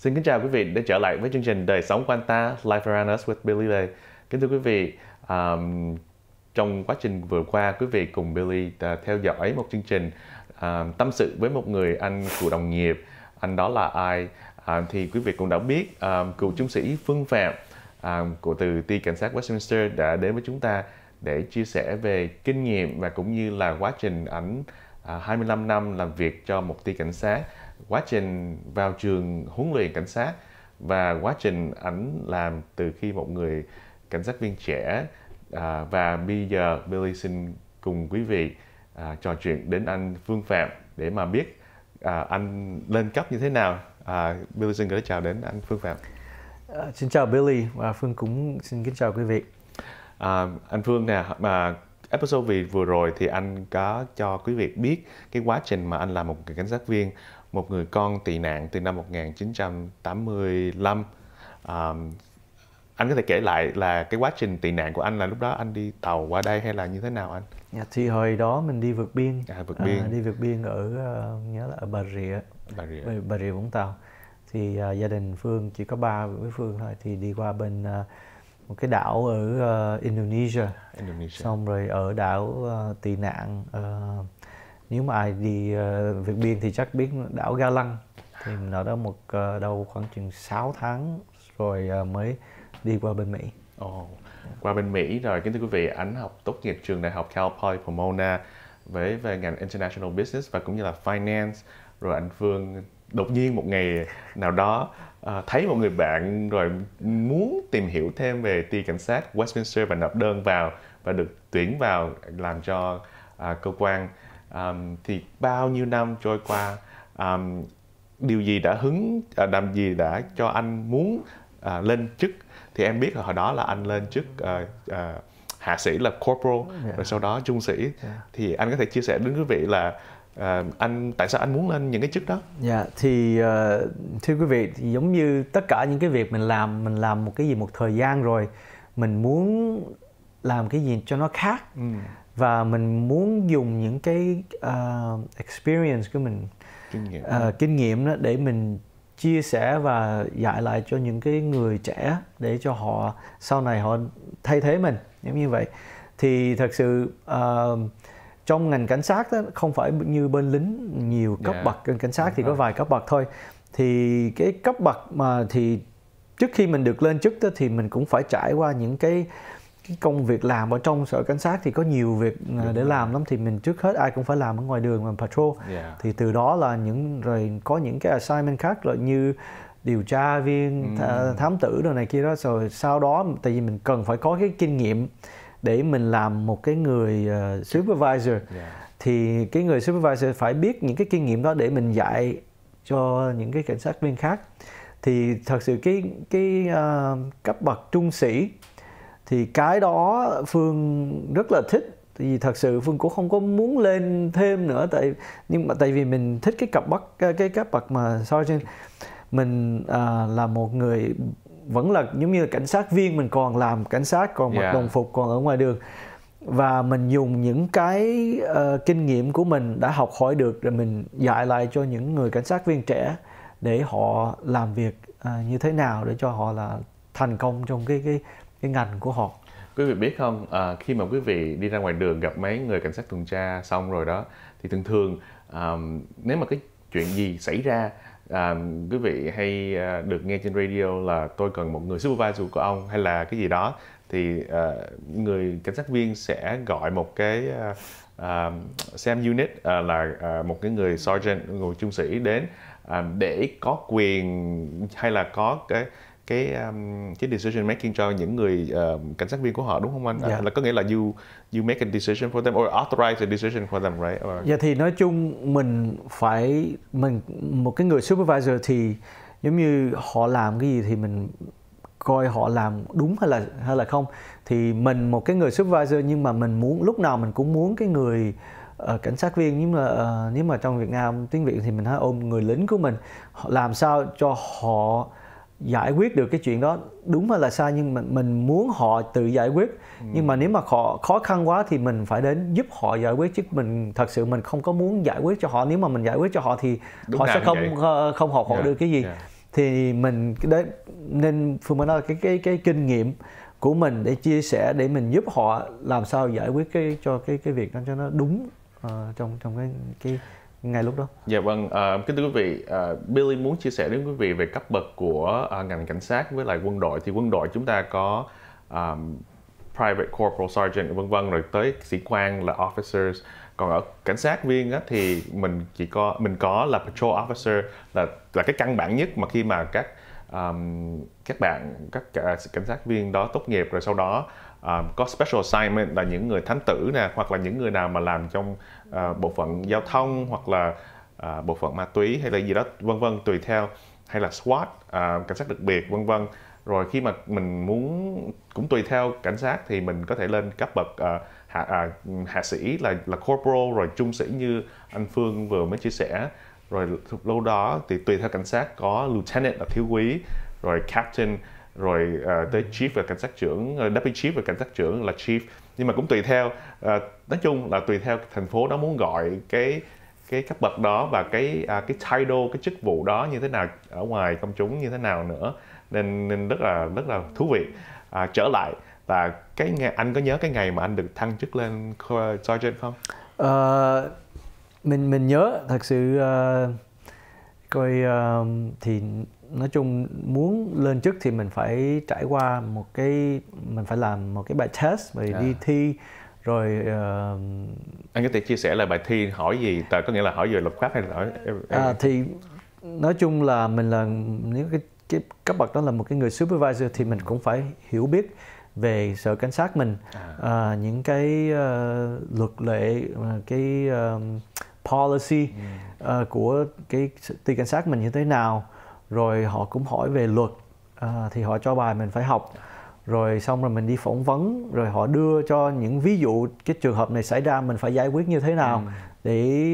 Xin kính chào quý vị đã trở lại với chương trình Đời sống của ta Life Around Us with Billy Lê. Kính thưa quý vị, um, trong quá trình vừa qua quý vị cùng Billy uh, theo dõi một chương trình uh, tâm sự với một người anh của đồng nghiệp. Anh đó là ai? Uh, thì quý vị cũng đã biết uh, cựu trung sĩ Phương Phạm uh, của từ ti cảnh sát Westminster đã đến với chúng ta để chia sẻ về kinh nghiệm và cũng như là quá trình ảnh uh, 25 năm làm việc cho một ti cảnh sát quá trình vào trường huấn luyện cảnh sát và quá trình ảnh làm từ khi một người cảnh sát viên trẻ à, và bây giờ Billy xin cùng quý vị à, trò chuyện đến anh Phương Phạm để mà biết à, anh lên cấp như thế nào. À, Billy xin gửi chào đến anh Phương Phạm. À, xin chào Billy và Phương cũng xin kính chào quý vị. À, anh Phương nè, mà episode vừa rồi thì anh có cho quý vị biết cái quá trình mà anh làm một cảnh sát viên một người con tị nạn từ năm 1985 à, anh có thể kể lại là cái quá trình tị nạn của anh là lúc đó anh đi tàu qua đây hay là như thế nào anh? Dạ, thì hồi đó mình đi vượt biên, à, vượt à, biên. À, đi vượt biên ở ờ, nhớ là ở Bà Rịa, Bà Rịa, Bà, ờ, Bà Rịa Vũng Tàu. Thì à, gia đình Phương chỉ có ba với Phương thôi, thì đi qua bên à, một cái đảo ở uh, Indonesia. Indonesia. Xong rồi ở đảo uh, tị nạn uh, nếu mà ai đi uh, ờ, Việt Biên thì chắc biết đảo Ga Lăng thì mình ở đó một uh, đâu khoảng chừng 6 tháng rồi uh, mới đi qua bên Mỹ. Ồ, oh, qua bên Mỹ rồi kính thưa quý vị, anh học tốt nghiệp trường đại học Cal Poly Pomona với về ngành international business và cũng như là finance. Rồi anh Phương đột nhiên một ngày nào đó uh, thấy một người bạn rồi muốn tìm hiểu thêm về ty cảnh sát Westminster và nộp đơn vào và được tuyển vào làm cho uh, cơ quan um, thì bao nhiêu năm trôi qua um, điều gì đã hứng làm gì đã cho anh muốn uh, lên chức thì em biết là hồi đó là anh lên chức uh, uh, hạ sĩ là corporal yeah. Dạ. rồi sau đó trung sĩ yeah. Dạ. thì anh có thể chia sẻ đến quý vị là uh, anh tại sao anh muốn lên những cái chức đó? Dạ yeah, thì uh, thưa quý vị thì giống như tất cả những cái việc mình làm mình làm một cái gì một thời gian rồi mình muốn làm cái gì cho nó khác ừ và mình muốn dùng những cái uh, experience của mình kinh nghiệm uh, kinh nghiệm đó để mình chia sẻ và dạy lại cho những cái người trẻ để cho họ sau này họ thay thế mình giống như vậy thì thật sự uh, trong ngành cảnh sát đó, không phải như bên lính nhiều cấp yeah. Dạ. bậc cảnh sát Đúng thì rồi. có vài cấp bậc thôi thì cái cấp bậc mà thì trước khi mình được lên chức đó, thì mình cũng phải trải qua những cái cái công việc làm ở trong sở cảnh sát thì có nhiều việc à, Đúng để làm lắm thì mình trước hết ai cũng phải làm ở ngoài đường mà patrol yeah. thì từ đó là những rồi có những cái assignment khác là như điều tra viên ừ. À, thám tử đồ này kia đó rồi sau đó tại vì mình cần phải có cái kinh nghiệm để mình làm một cái người uh, supervisor yeah. thì cái người supervisor phải biết những cái kinh nghiệm đó để mình dạy cho những cái cảnh sát viên khác thì thật sự cái cái uh, cấp bậc trung sĩ thì cái đó phương rất là thích vì thật sự phương cũng không có muốn lên thêm nữa tại nhưng mà tại vì mình thích cái cặp bắt cái cặp bậc mà sergeant mình à, là một người vẫn là giống như là cảnh sát viên mình còn làm cảnh sát còn mặc yeah. Dạ. đồng phục còn ở ngoài đường và mình dùng những cái uh, kinh nghiệm của mình đã học hỏi được rồi mình dạy lại cho những người cảnh sát viên trẻ để họ làm việc uh, như thế nào để cho họ là thành công trong cái cái cái ngành của họ quý vị biết không à, khi mà quý vị đi ra ngoài đường gặp mấy người cảnh sát tuần tra xong rồi đó thì thường thường à, nếu mà cái chuyện gì xảy ra à, quý vị hay à, được nghe trên radio là tôi cần một người supervisor của ông hay là cái gì đó thì à, người cảnh sát viên sẽ gọi một cái à, à, SAM unit à, là à, một cái người sergeant người trung sĩ đến à, để có quyền hay là có cái cái um, cái decision making cho những người uh, cảnh sát viên của họ đúng không anh? À, dạ. À, là có nghĩa là you you make a decision for them or authorize a decision for them right? Or... Dạ thì nói chung mình phải mình một cái người supervisor thì giống như họ làm cái gì thì mình coi họ làm đúng hay là hay là không thì mình một cái người supervisor nhưng mà mình muốn lúc nào mình cũng muốn cái người uh, cảnh sát viên nhưng mà uh, nếu mà trong Việt Nam tiếng Việt thì mình nói ôm người lính của mình làm sao cho họ giải quyết được cái chuyện đó đúng hay là sai nhưng mà mình muốn họ tự giải quyết ừ. nhưng mà nếu mà họ khó khăn quá thì mình phải đến giúp họ giải quyết chứ mình thật sự mình không có muốn giải quyết cho họ nếu mà mình giải quyết cho họ thì đúng họ sẽ không vậy. không học họ yeah. Dạ, được cái gì yeah. Dạ. thì mình đấy nên phương mới nói cái cái cái kinh nghiệm của mình để chia sẻ để mình giúp họ làm sao giải quyết cái cho cái cái việc đó cho nó đúng uh, trong trong cái cái ngay lúc đó. Dạ vâng, à, kính thưa quý vị, à, Billy muốn chia sẻ đến quý vị về cấp bậc của à, ngành cảnh sát với lại quân đội thì quân đội chúng ta có à, private corporal sergeant vân vân rồi tới sĩ quan là officers còn ở cảnh sát viên á, thì mình chỉ có mình có là patrol officer là là cái căn bản nhất mà khi mà các um, các bạn các cảnh sát viên đó tốt nghiệp rồi sau đó uh, có special assignment là những người thánh tử nè hoặc là những người nào mà làm trong uh, bộ phận giao thông hoặc là uh, bộ phận ma túy hay là gì đó vân vân tùy theo hay là SWAT uh, cảnh sát đặc biệt vân vân rồi khi mà mình muốn cũng tùy theo cảnh sát thì mình có thể lên cấp bậc uh, hạ à, hạ sĩ là là corporal rồi trung sĩ như anh Phương vừa mới chia sẻ rồi lâu đó thì tùy theo cảnh sát có lieutenant là thiếu quý rồi captain rồi uh, tới chief và cảnh sát trưởng uh, deputy chief và cảnh sát trưởng là chief nhưng mà cũng tùy theo uh, nói chung là tùy theo thành phố đó muốn gọi cái cái cấp bậc đó và cái à, cái title cái chức vụ đó như thế nào ở ngoài công chúng như thế nào nữa nên nên rất là rất là thú vị à, trở lại và cái anh có nhớ cái ngày mà anh được thăng chức lên sergeant không à, mình mình nhớ thật sự uh, coi uh, thì nói chung muốn lên chức thì mình phải trải qua một cái mình phải làm một cái bài test rồi yeah. À. đi thi rồi uh, anh có thể chia sẻ là bài thi hỏi gì tờ có nghĩa là hỏi về luật pháp hay là hỏi À, thì nói chung là mình là nếu cái, cái cấp bậc đó là một cái người supervisor thì mình cũng phải hiểu biết về sở cảnh sát mình à. À, những cái uh, luật lệ ờ, cái uh, policy uh, của cái ty cảnh sát mình như thế nào rồi họ cũng hỏi về luật à, thì họ cho bài mình phải học rồi xong rồi mình đi phỏng vấn rồi họ đưa cho những ví dụ cái trường hợp này xảy ra mình phải giải quyết như thế nào ừ. để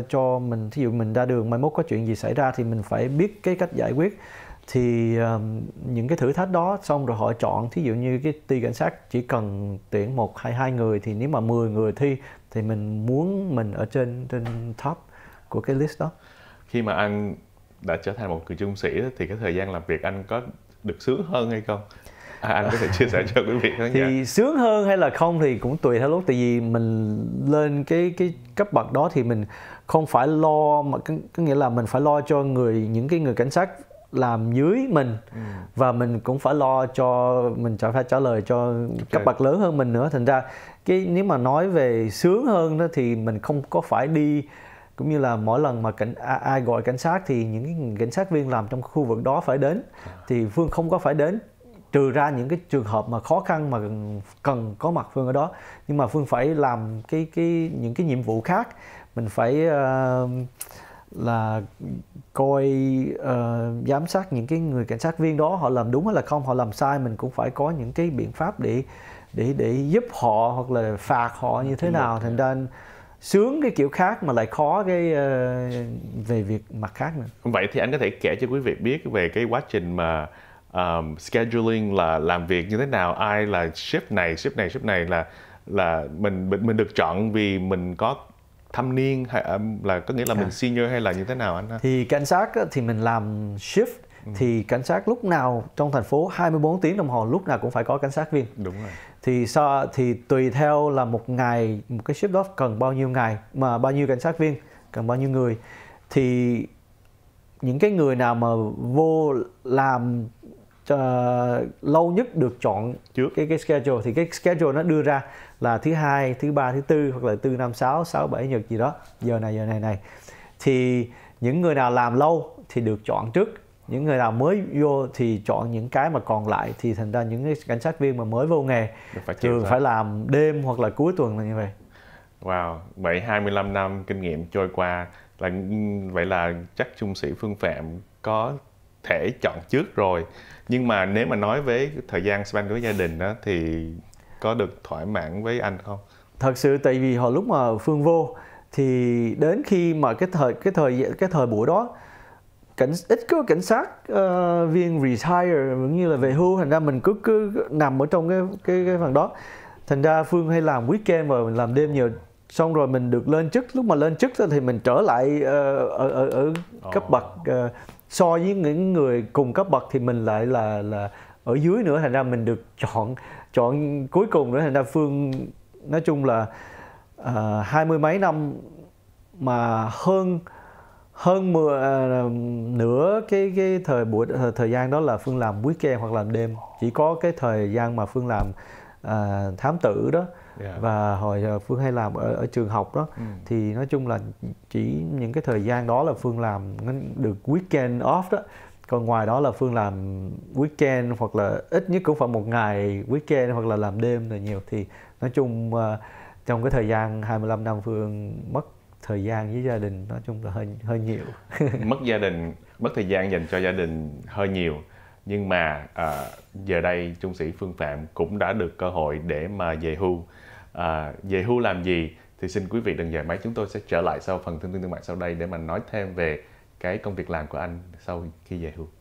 uh, cho mình thí dụ mình ra đường mai mốt có chuyện gì xảy ra thì mình phải biết cái cách giải quyết thì um, những cái thử thách đó xong rồi họ chọn thí dụ như cái ty cảnh sát chỉ cần tuyển một hay hai người thì nếu mà 10 người thi thì mình muốn mình ở trên trên top của cái list đó khi mà anh đã trở thành một người trung sĩ thì cái thời gian làm việc anh có được sướng hơn hay không à, anh có thể chia sẻ cho quý vị khán giả thì sướng hơn hay là không thì cũng tùy theo lúc tại vì mình lên cái cái cấp bậc đó thì mình không phải lo mà có, nghĩa là mình phải lo cho người những cái người cảnh sát làm dưới mình ừ. và mình cũng phải lo cho mình phải trả lời cho cấp bậc lớn hơn mình nữa thành ra cái nếu mà nói về sướng hơn đó thì mình không có phải đi cũng như là mỗi lần mà cảnh ai gọi cảnh sát thì những cảnh sát viên làm trong khu vực đó phải đến thì phương không có phải đến trừ ra những cái trường hợp mà khó khăn mà cần có mặt phương ở đó nhưng mà phương phải làm cái cái những cái nhiệm vụ khác mình phải uh, là coi uh, giám sát những cái người cảnh sát viên đó họ làm đúng hay là không họ làm sai mình cũng phải có những cái biện pháp để để để giúp họ hoặc là phạt họ như thế nào thành ra sướng cái kiểu khác mà lại khó cái uh, về việc mặt khác nữa vậy thì anh có thể kể cho quý vị biết về cái quá trình mà um, scheduling là làm việc như thế nào ai là shift này shift này shift này là là mình mình, mình được chọn vì mình có thâm niên hay là có nghĩa là à. mình senior hay là như thế nào anh thì cảnh sát thì mình làm shift ừ. thì cảnh sát lúc nào trong thành phố 24 tiếng đồng hồ lúc nào cũng phải có cảnh sát viên đúng rồi thì so, thì tùy theo là một ngày một cái ship đó cần bao nhiêu ngày mà bao nhiêu cảnh sát viên cần bao nhiêu người thì những cái người nào mà vô làm uh, lâu nhất được chọn trước cái cái schedule thì cái schedule nó đưa ra là thứ hai thứ ba thứ tư hoặc là tư năm sáu sáu bảy nhật gì đó giờ này giờ này này thì những người nào làm lâu thì được chọn trước những người nào mới vô thì chọn những cái mà còn lại thì thành ra những cảnh sát viên mà mới vô nghề phải thường phải làm đêm hoặc là cuối tuần là như vậy Wow, vậy 25 năm kinh nghiệm trôi qua là vậy là chắc trung sĩ Phương Phạm có thể chọn trước rồi. Nhưng mà nếu mà nói với thời gian spend với gia đình đó thì có được thỏa mãn với anh không? Thật sự tại vì hồi lúc mà Phương vô thì đến khi mà cái thời cái thời cái thời buổi đó cảnh ít có cảnh sát uh, viên retire như là về hưu thành ra mình cứ cứ nằm ở trong cái cái cái phần đó thành ra phương hay làm weekend và mình làm đêm nhiều xong rồi mình được lên chức lúc mà lên chức thì mình trở lại uh, ở ở ở cấp ờ. bậc uh, so với những người cùng cấp bậc thì mình lại là là ở dưới nữa thành ra mình được chọn chọn cuối cùng nữa thành ra phương nói chung là hai uh, mươi mấy năm mà hơn hơn mười, uh, nửa cái cái thời buổi thời, thời gian đó là phương làm weekend hoặc làm đêm chỉ có cái thời gian mà phương làm uh, thám tử đó yeah. Dạ. và hồi ờ, phương hay làm ở, ở trường học đó ừ. thì nói chung là chỉ những cái thời gian đó là phương làm được weekend off đó còn ngoài đó là phương làm weekend hoặc là ít nhất cũng phải một ngày weekend hoặc là làm đêm là nhiều thì nói chung uh, trong cái thời gian 25 năm phương mất thời gian với gia đình nói chung là hơi hơi nhiều mất gia đình mất thời gian dành cho gia đình hơi nhiều nhưng mà à, giờ đây trung sĩ phương phạm cũng đã được cơ hội để mà về hưu à, về hưu làm gì thì xin quý vị đừng dài máy chúng tôi sẽ trở lại sau phần thông tin thương mại sau đây để mà nói thêm về cái công việc làm của anh sau khi về hưu